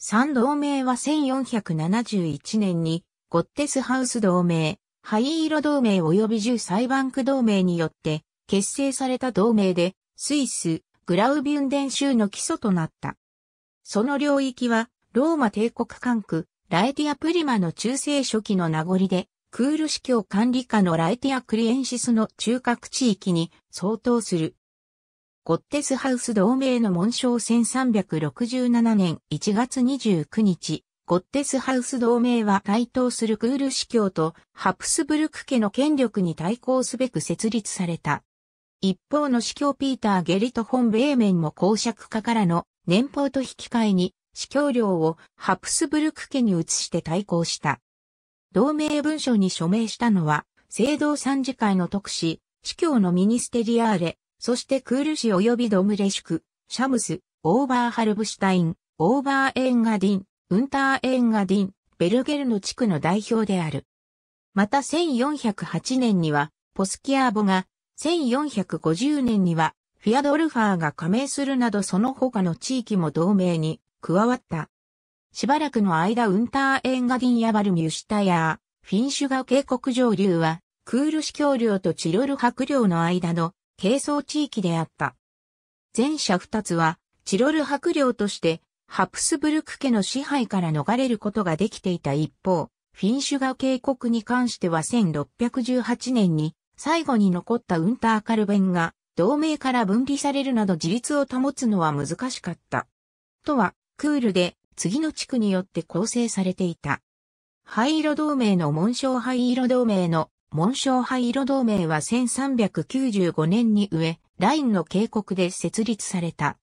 三同盟は1471年に、ゴッテスハウス同盟、灰色同盟及び十裁判区同盟によって結成された同盟で、スイス、グラウビュンデン州の基礎となった。その領域は、ローマ帝国管区、ライティアプリマの中世初期の名残で、クール司教管理下のライティアクリエンシスの中核地域に相当する。ゴッテスハウス同盟の紋章1367年1月29日、ゴッテスハウス同盟は台頭するクール司教とハプスブルク家の権力に対抗すべく設立された。一方の司教ピーター・ゲリト・本米面も公爵家からの年俸と引き換えに司教料をハプスブルク家に移して対抗した。同盟文書に署名したのは、聖堂参事会の特使、司教のミニステリアーレ、そしてクール市及びドムレシュク、シャムス、オーバーハルブシュタイン、オーバーエンガディン、ウンターエンガディン、ベルゲルの地区の代表である。また1408年には、ポスキアーボが、1450年には、フィアドルファーが加盟するなどその他の地域も同盟に加わった。しばらくの間ウンターエンガディンやバルミュシュタヤー、フィンシュガ渓谷上流は、クール市橋梁とチロル白領の間の係争地域であった。前者二つは、チロル白領として、ハプスブルク家の支配から逃れることができていた一方、フィンシュガ渓谷に関しては1618年に、最後に残ったウンターカルベンが、同盟から分離されるなど自立を保つのは難しかった。とは、クールで、次の地区によって構成されていた。灰色同盟の紋章灰色同盟の紋章灰色同盟は1395年に上、ラインの渓谷で設立された。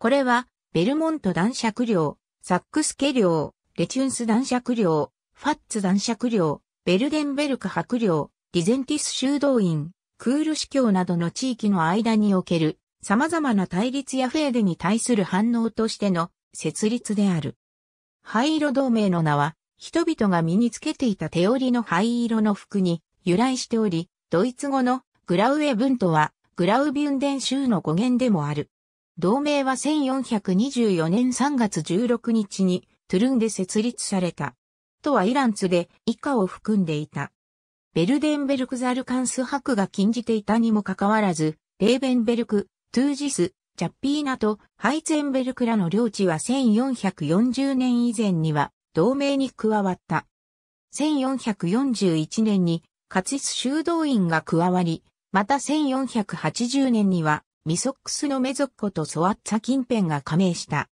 これは、ベルモント男爵領、サックス家領、レチュンス男爵領、ファッツ男爵領、ベルデンベルク白領、ディゼンティス修道院、クール司教などの地域の間における様々な対立やフェーデに対する反応としての設立である。灰色同盟の名は人々が身につけていた手織りの灰色の服に由来しており、ドイツ語のグラウエブントはグラウビュンデン州の語源でもある。同盟は1424年3月16日にトゥルンで設立された。とはイランツで以下を含んでいた。ベルデンベルクザルカンス博が禁じていたにもかかわらず、レーベンベルク、トゥージス、チャッピーナとハイツェンベルクらの領地は1440年以前には同盟に加わった。1441年に、カイス修道院が加わり、また1480年には、ミソックスのメゾッコとソワッツァ近辺が加盟した。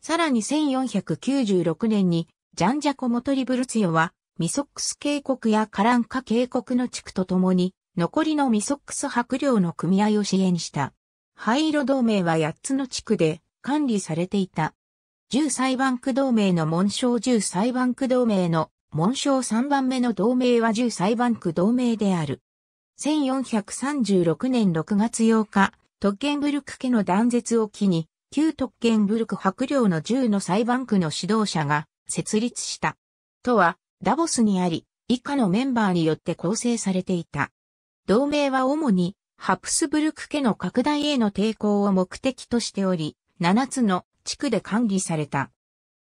さらに1496年に、ジャンジャコモトリブルツヨは、ミソックス渓谷やカランカ渓谷の地区とともに、残りのミソックス白領の組合を支援した。灰色同盟は8つの地区で管理されていた。1裁判区同盟の紋章1裁判区同盟の紋章3番目の同盟は1裁判区同盟である。1436年6月8日、特権ブルク家の断絶を機に、旧特権ブルク白領の1の裁判区の指導者が設立した。とは、ダボスにあり、以下のメンバーによって構成されていた。同盟は主に、ハプスブルク家の拡大への抵抗を目的としており、7つの地区で管理された。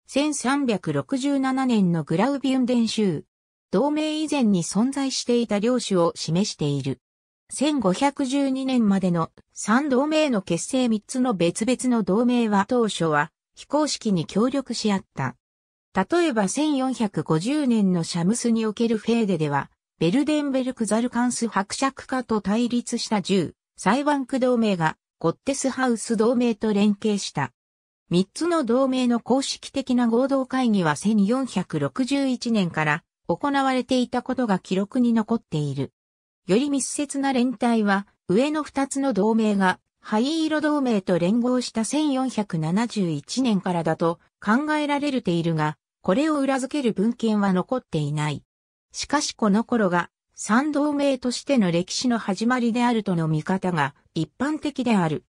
1367年のグラウビュンデン州。同盟以前に存在していた領主を示している。1512年までの3同盟の結成3つの別々の同盟は当初は非公式に協力し合った。例えば1450年のシャムスにおけるフェーデでは、ベルデンベルクザルカンス伯爵家と対立した10、裁判区同盟がゴッテスハウス同盟と連携した。三つの同盟の公式的な合同会議は1461年から行われていたことが記録に残っている。より密接な連帯は、上の二つの同盟が、灰色同盟と連合した1471年からだと考えられているが、これを裏付ける文献は残っていない。しかしこの頃が、三同盟としての歴史の始まりであるとの見方が一般的である。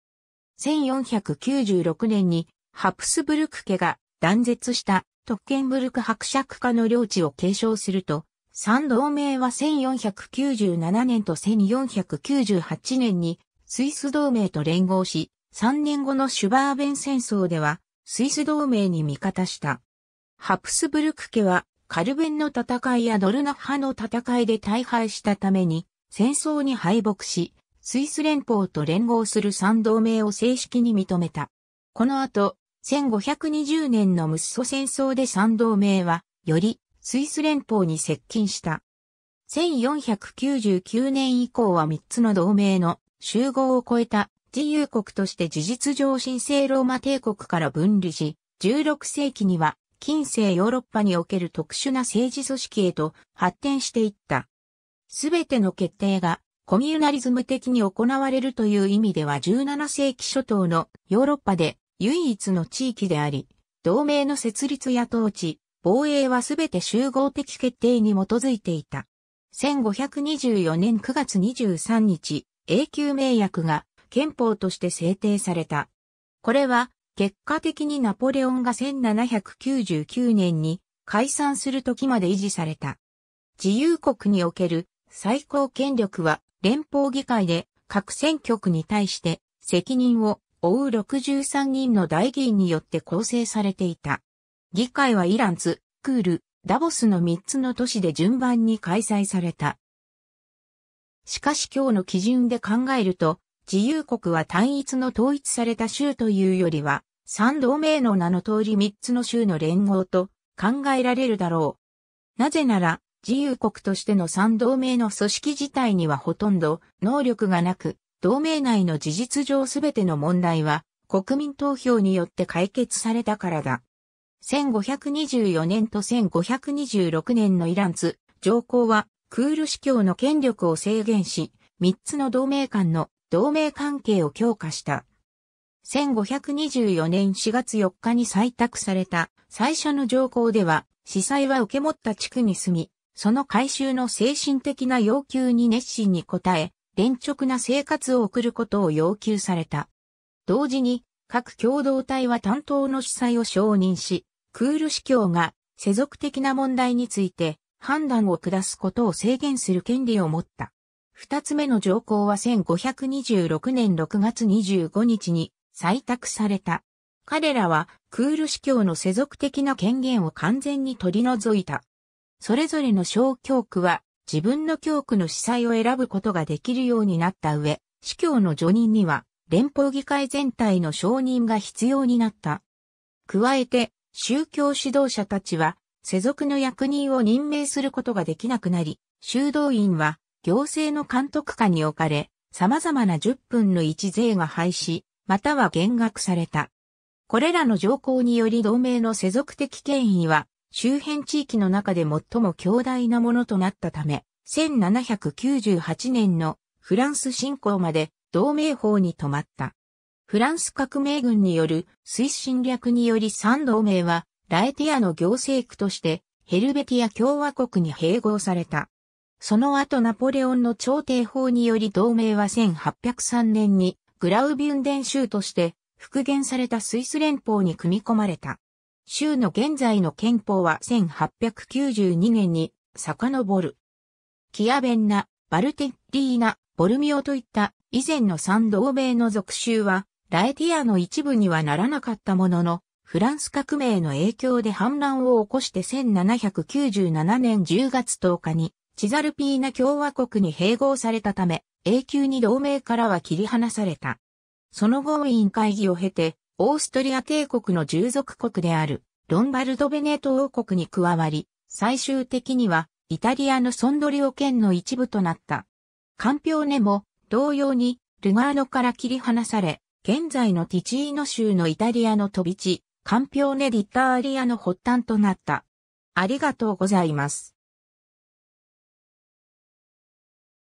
1496年にハプスブルク家が断絶した特権ブルク伯爵家の領地を継承すると、三同盟は1497年と1498年にスイス同盟と連合し、3年後のシュバーベン戦争ではスイス同盟に味方した。ハプスブルク家はカルベンの戦いやドルナ派の戦いで大敗したために戦争に敗北し、スイス連邦と連合する三同盟を正式に認めた。この後、1520年のムッソ戦争で三同盟は、よりスイス連邦に接近した。1499年以降は3つの同盟の集合を超えた自由国として事実上神聖ローマ帝国から分離し、16世紀には近世ヨーロッパにおける特殊な政治組織へと発展していった。すべての決定がコミューナリズム的に行われるという意味では17世紀初頭のヨーロッパで唯一の地域であり、同盟の設立や統治、防衛はすべて集合的決定に基づいていた。1524年9月23日、永久名約が憲法として制定された。これは、結果的にナポレオンが1799年に解散する時まで維持された。自由国における最高権力は連邦議会で各選挙区に対して責任を追う63人の大議員によって構成されていた。議会はイランツ、クール、ダボスの3つの都市で順番に開催された。しかし今日の基準で考えると、自由国は単一の統一された州というよりは、三同盟の名の通り3つの州の連合と考えられるだろう。なぜなら、自由国としての三同盟の組織自体にはほとんど能力がなく、同盟内の事実上すべての問題は国民投票によって解決されたからだ。1524年と1526年のイランツ上皇はクール司教の権力を制限し、3つの同盟間の同盟関係を強化した。1524年4月4日に採択された最初の条項では、司祭は受け持った地区に住み、その改修の精神的な要求に熱心に応え、連直な生活を送ることを要求された。同時に、各共同体は担当の主催を承認し、クール司教が世俗的な問題について判断を下すことを制限する権利を持った。二つ目の条項は1526年6月25日に採択された。彼らはクール司教の世俗的な権限を完全に取り除いた。それぞれの小教区は自分の教区の司祭を選ぶことができるようになった上、司教の助任には連邦議会全体の承認が必要になった。加えて、宗教指導者たちは、世俗の役人を任命することができなくなり、修道院は行政の監督下に置かれ、様々な10分の1税が廃止、または減額された。これらの条項により同盟の世俗的権威は周辺地域の中で最も強大なものとなったため、1798年のフランス侵攻まで同盟法に止まった。フランス革命軍によるスイス侵略により三同盟はラエティアの行政区としてヘルベティア共和国に併合された。その後ナポレオンの朝廷法により同盟は1803年にグラウビュンデン州として復元されたスイス連邦に組み込まれた。州の現在の憲法は1892年に遡る。キアベンナ、バルテッリーナ、ボルミオといった以前の三同盟の属州は、ラエティアの一部にはならなかったものの、フランス革命の影響で反乱を起こして1797年10月10日に、チザルピーナ共和国に併合されたため、永久に同盟からは切り離された。その後委員会議を経て、オーストリア帝国の従属国であるロンバルド・ベネート王国に加わり、最終的にはイタリアのソンドリオ県の一部となった。カンピョーネも同様にルガーノから切り離され、現在のティチーノ州のイタリアの飛び地、カンピョーネ・ディッターリアの発端となった。ありがとうございます。